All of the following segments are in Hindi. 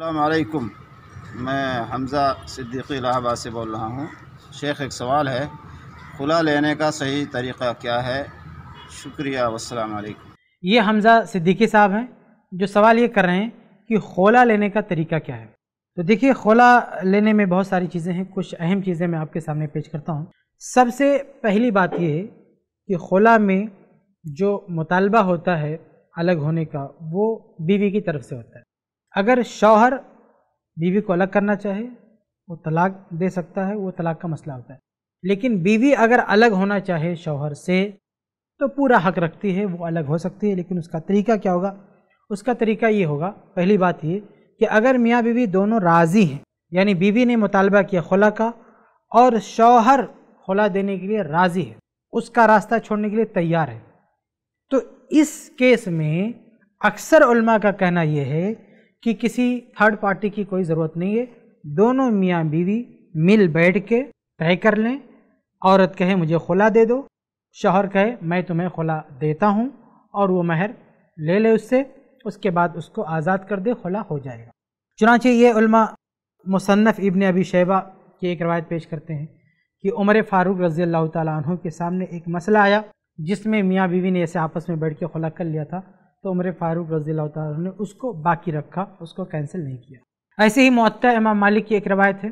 अल्लाम मैं हमज़ा सिद्दीकी इलाहाबाद से बोल रहा हूँ शेख एक सवाल है खुला लेने का सही तरीक़ा क्या है शुक्रिया वालेकुम ये हमज़ा सिद्दीकी साहब हैं जो सवाल ये कर रहे हैं कि खोला लेने का तरीका क्या है तो देखिए खोला लेने में बहुत सारी चीज़ें हैं कुछ अहम चीज़ें मैं आपके सामने पेश करता हूँ सबसे पहली बात यह है कि खोला में जो मुतालबा होता है अलग होने का वो बीवी की तरफ से होता है अगर शौहर बीवी को अलग करना चाहे वो तलाक दे सकता है वो तलाक का मसला होता है लेकिन बीवी अगर अलग होना चाहे शौहर से तो पूरा हक रखती है वो अलग हो सकती है लेकिन उसका तरीका क्या होगा उसका तरीका ये होगा पहली बात ये कि अगर मियाँ बीवी दोनों राज़ी हैं यानी बीवी ने मुतालबा किया खुला का और शौहर खुला देने के लिए राज़ी है उसका रास्ता छोड़ने के लिए तैयार है तो इस केस में अक्सर उल्मा का कहना यह है कि किसी थर्ड पार्टी की कोई ज़रूरत नहीं है दोनों मियाँ बीवी मिल बैठ के तय कर लें औरत कहे मुझे खुला दे दो शोहर कहे मैं तुम्हें खुला देता हूँ और वो महर ले ले उससे उसके बाद उसको आज़ाद कर दे खुला हो जाएगा चुनाचे ये मुसन्फ़ इबन अबी शेबा की एक रवायत पेश करते हैं कि उमर फ़ारूक रज़ी अल्लाह तु के सामने एक मसला आया जिसमें मियाँ बीवी ने ऐसे आपस में बैठ के खुला कर लिया था तो उम्र फारूक रजील ने उसको बाकी रखा उसको कैंसिल नहीं किया ऐसे ही मत इमाम मालिक की एक रवायत है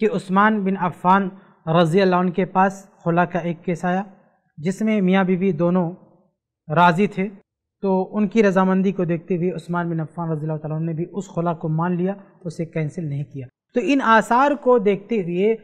कि उस्मान बिन अफ़ान रजी अल्लाह के पास खुला का एक केस आया जिसमें मियाँ बीवी दोनों राज़ी थे तो उनकी रजामंदी को देखते हुए उस्मान बिन अफ़ान रजी तु ने भी उस खुला को मान लिया उसे कैंसिल नहीं किया तो इन आसार को देखते हुए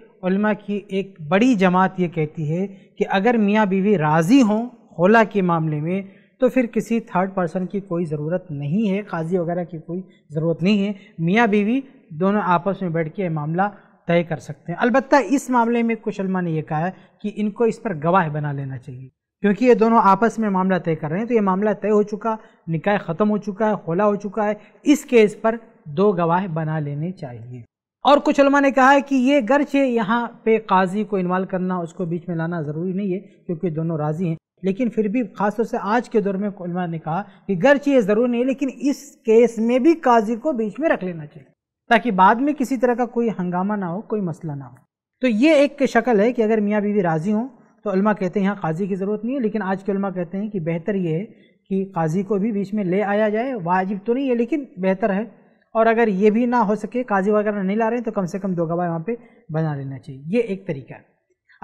की एक बड़ी जमात ये कहती है कि अगर मियाँ बीवी राज़ी हों होला के मामले में तो फिर किसी थर्ड पर्सन की कोई ज़रूरत नहीं है काजी वगैरह की कोई ज़रूरत नहीं है मियाँ बीवी दोनों आपस में बैठ के मामला तय कर सकते हैं अलबत् इस मामले में कुशलमा ने यह कहा है कि इनको इस पर गवाह बना लेना चाहिए क्योंकि ये दोनों आपस में मामला तय कर रहे हैं तो ये मामला तय हो चुका निकाय ख़त्म हो चुका है खोला हो चुका है इस केस पर दो गवाह बना लेने चाहिए और कुछ उलमा ने कहा है कि ये गर्चे यहाँ पे काजी को इन्वाल्व करना उसको बीच में लाना ज़रूरी नहीं है क्योंकि दोनों राज़ी हैं लेकिन फिर भी खासतौर से आज के दौर में उलमा ने कहा कि गर्च चाहिए ज़रूरी नहीं लेकिन इस केस में भी काजी को बीच में रख लेना चाहिए ताकि बाद में किसी तरह का कोई हंगामा ना हो कोई मसला ना हो तो ये एक शक्ल है कि अगर मियाँ बीवी राज़ी हों तो उलमा कहते हैं यहाँ काजी की ज़रूरत नहीं है लेकिन आज के उलमा कहते हैं कि बेहतर ये है कि काजी को भी बीच में ले आया जाए वाजिब तो नहीं है लेकिन बेहतर है और अगर ये भी ना हो सके काजी वगैरह नहीं ला रहे हैं तो कम से कम दो गवाह वहाँ पे बना लेना चाहिए ये एक तरीका है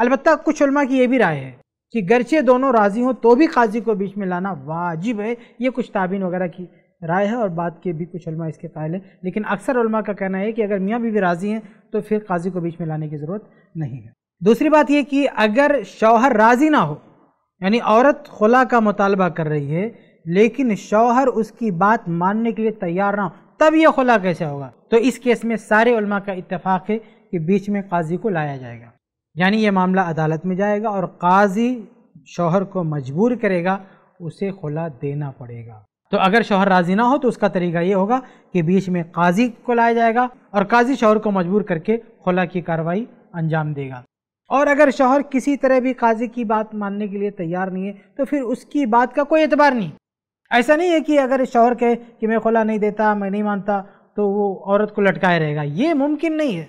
अलबत्त कुछ उलमा की ये भी राय है कि गरचे दोनों राजी हों तो भी काजी को बीच में लाना वाजिब है ये कुछ ताबीन वगैरह की राय है और बात के भी कुछ उलमा इसके कायल है लेकिन अक्सर उलमा का कहना है कि अगर मियाँ बीवी राज़ी हैं तो फिर काजी को बीच में लाने की ज़रूरत नहीं है दूसरी बात यह कि अगर शौहर राज़ी ना हो यानी औरत खुला का मुतालबा कर रही है लेकिन शौहर उसकी बात मानने के लिए तैयार ना हो तब यह खुला कैसे होगा तो इस केस में सारे उलमा का इतफाक़ है कि बीच में काजी को लाया जाएगा यानी ये मामला अदालत में जाएगा और काजी शोहर को मजबूर करेगा उसे खुला देना पड़ेगा तो अगर शोहर राज़ी ना हो तो उसका तरीका ये होगा कि बीच में काजी को लाया जाएगा और काजी शोहर को मजबूर करके खुला की कार्रवाई अंजाम देगा और अगर शोहर किसी तरह भी काजी की बात मानने के लिए तैयार नहीं है तो फिर उसकी बात का कोई एतबार नहीं ऐसा नहीं है कि अगर शोहर कहे कि मैं खुला नहीं देता मैं नहीं मानता तो वो औरत को लटकाए रहेगा ये मुमकिन नहीं है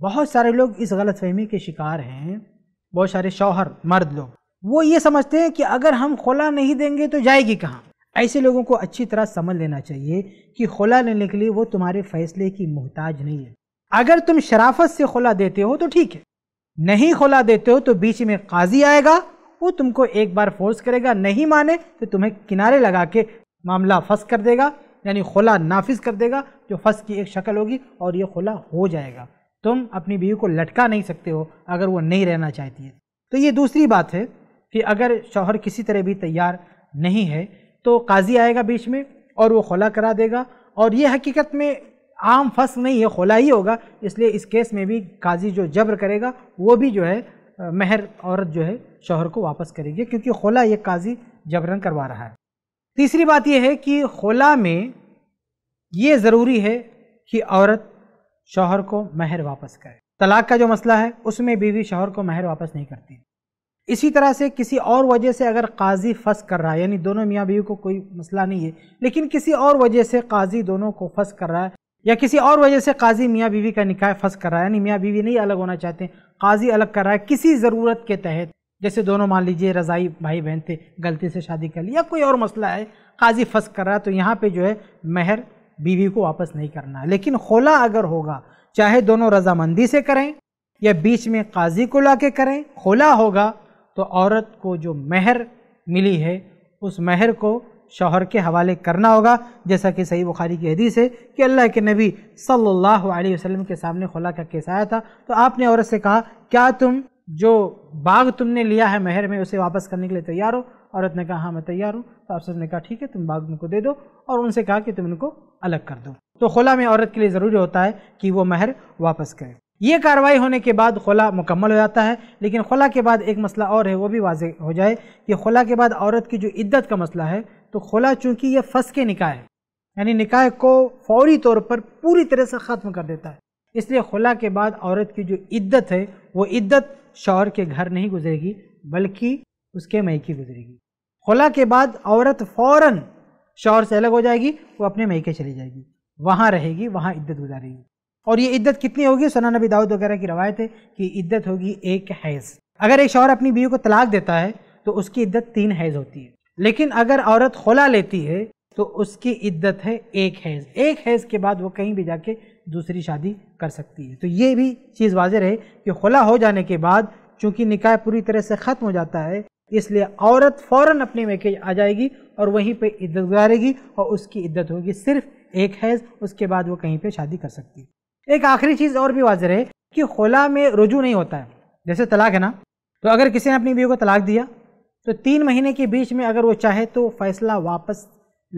बहुत सारे लोग इस गलत फहमी के शिकार हैं बहुत सारे शौहर मर्द लोग वो ये समझते हैं कि अगर हम खुला नहीं देंगे तो जाएगी कहाँ ऐसे लोगों को अच्छी तरह समझ लेना चाहिए कि खुला लेने के लिए वो तुम्हारे फैसले की मोहताज नहीं है अगर तुम शराफत से खुला देते हो तो ठीक है नहीं खुला देते हो तो बीच में काजी आएगा वो तुमको एक बार फोर्स करेगा नहीं माने तो तुम्हें किनारे लगा के मामला फंस कर देगा यानी खुला नाफिज कर देगा जो फंस की एक शक्ल होगी और ये खुला हो जाएगा तुम अपनी बीवी को लटका नहीं सकते हो अगर वो नहीं रहना चाहती है तो ये दूसरी बात है कि अगर शौहर किसी तरह भी तैयार नहीं है तो काजी आएगा बीच में और वो खोला करा देगा और ये हकीकत में आम फस नहीं है खोला ही होगा इसलिए इस केस में भी काजी जो जबर करेगा वो भी जो है महर औरत जो है शोहर को वापस करेगी क्योंकि खोला ये काजी जबरन करवा रहा है तीसरी बात यह है कि खोला में ये ज़रूरी है कि औरत शौहर को महर वापस करे तलाक का जो मसला है उसमें बीवी शौहर को महर वापस नहीं करती इसी तरह से किसी और वजह से अगर काजी फंस कर रहा है यानी दोनों मियाँ बीवी को कोई मसला नहीं है लेकिन किसी और वजह से काजी दोनों को फंस कर रहा है या किसी और वजह से काजी मियाँ बीवी का निकाय फंस कर रहा है यानी मियाँ बीवी नहीं अलग होना चाहते काजी अलग कर रहा है किसी ज़रूरत के तहत जैसे दोनों मान लीजिए रज़ाई भाई बहन थे गलती से शादी कर ली या कोई और मसला है काजी फंस कर रहा है तो यहाँ पे जो है महर बीवी को वापस नहीं करना है लेकिन खोला अगर होगा चाहे दोनों रजामंदी से करें या बीच में काजी को ला के करें खोला होगा तो औरत को जो महर मिली है उस महर को शौहर के हवाले करना होगा जैसा कि सही बुखारी की हदीस है कि अल्लाह के नबी सल्लल्लाहु अलैहि वसल्लम के सामने खुला का केस आया था तो आपने औरत से कहा क्या तुम जो बाघ तुमने लिया है महर में उसे वापस करने के लिए तैयार हो औरत ने कहा हाँ मैं तैयार हूँ तो अफसर ने कहा ठीक है तुम बाघ उनको दे दो और उनसे कहा कि तुम इनको अलग कर दो तो खुला में औरत के लिए ज़रूरी होता है कि वो महर वापस करे ये कार्रवाई होने के बाद खुला मुकम्मल हो जाता है लेकिन खुला के बाद एक मसला और है वो भी वाज हो जाए कि खुला के बाद औरत की जो इद्दत का मसला है तो खुला चूँकि ये फंस के निकाय है यानी निकाय को फौरी तौर पर पूरी तरह से ख़त्म कर देता है इसलिए खुला के बाद औरत की जो इद्दत है वो इद्दत शौहर के घर नहीं गुजरेगी बल्कि उसके मैके गुजरेगी खुला के बाद औरत फौरन शौहर से अलग हो जाएगी वो अपने मैके चली जाएगी वहाँ रहेगी वहाँ इद्दत गुजारेगी और ये इद्दत कितनी होगी सना नबी दाऊद वगैरह की रवायत है कि इद्दत होगी एक हैज़ अगर एक शौहर अपनी बीवी को तलाक देता है तो उसकी इद्दत तीन हैज़ होती है लेकिन अगर औरत खुला लेती है तो उसकी इद्दत है एक हैज़ एक हैज़ के बाद वो कहीं भी जाके दूसरी शादी कर सकती है तो ये भी चीज़ वाज रहे कि खुला हो जाने के बाद चूँकि निकाय पूरी तरह से ख़त्म हो जाता है इसलिए औरत फ़ौर अपने मेके आ जाएगी और वहीं पे इद्दत गुजारेगी और उसकी इद्दत होगी सिर्फ एक हैज़ उसके बाद वो कहीं पे शादी कर सकती है एक आखिरी चीज़ और भी वाज है कि खुला में रुजू नहीं होता है जैसे तलाक है ना तो अगर किसी ने अपनी बीवी को तलाक दिया तो तीन महीने के बीच में अगर वो चाहे तो फैसला वापस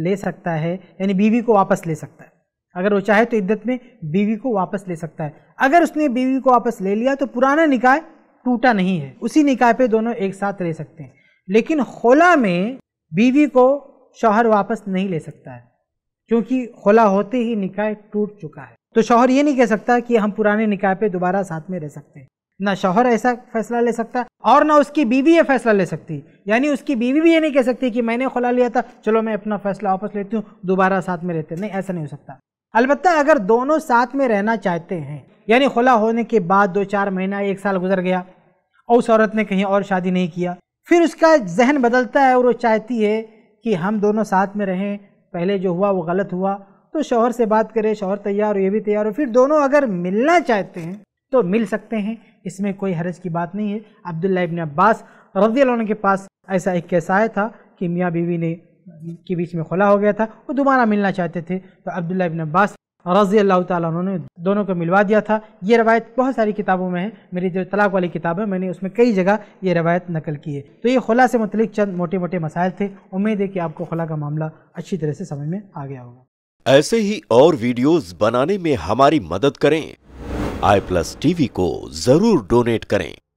ले सकता है यानी बीवी को वापस ले सकता है अगर वो चाहे तो इद्दत में बीवी को वापस ले सकता है अगर उसने बीवी को वापस ले लिया तो पुराना निकाय टूटा नहीं है उसी निकाय पे दोनों एक साथ रह सकते हैं लेकिन खोला में बीवी को शौहर वापस नहीं ले सकता है क्योंकि खोला होते ही निकाय टूट चुका है तो शौहर ये नहीं कह सकता कि हम पुराने निकाय पे दोबारा साथ में रह सकते हैं ना शौहर ऐसा फैसला ले सकता और ना उसकी बीवी ये फैसला ले सकती यानी उसकी बीवी भी ये नहीं कह सकती कि मैंने खोला लिया था चलो मैं अपना फैसला वापस लेती हूँ दोबारा साथ में रहते नहीं ऐसा नहीं हो सकता अलबत् अगर दोनों साथ में रहना चाहते हैं यानी खुला होने के बाद दो चार महीना एक साल गुजर गया और उस औरत ने कहीं और शादी नहीं किया फिर उसका जहन बदलता है और वो चाहती है कि हम दोनों साथ में रहें पहले जो हुआ वो गलत हुआ तो शोहर से बात करें शोहर तैयार हो ये भी तैयार हो फिर दोनों अगर मिलना चाहते हैं तो मिल सकते हैं इसमें कोई हरज की बात नहीं है अब्दुल्ला इबन अब्बास रजी के पास ऐसा एक कैसा आया था कि मियाँ बीवी ने के बीच में खुला हो गया था वो दोबारा मिलना चाहते थे तो अब्दुल्ला इबन अब्बास रज़ी अल्लाह ताला उन्होंने दोनों को मिलवा दिया था ये रवायत बहुत सारी किताबों में है मेरी जो तलाक वाली किताब है मैंने उसमें कई जगह ये रवायत नकल की है तो ये खुला से मतलब चंद मोटे मोटे मसाइल थे उम्मीद है कि आपको खुला का मामला अच्छी तरह से समझ में आ गया होगा ऐसे ही और वीडियोस बनाने में हमारी मदद करें आई प्लस टीवी को जरूर डोनेट करें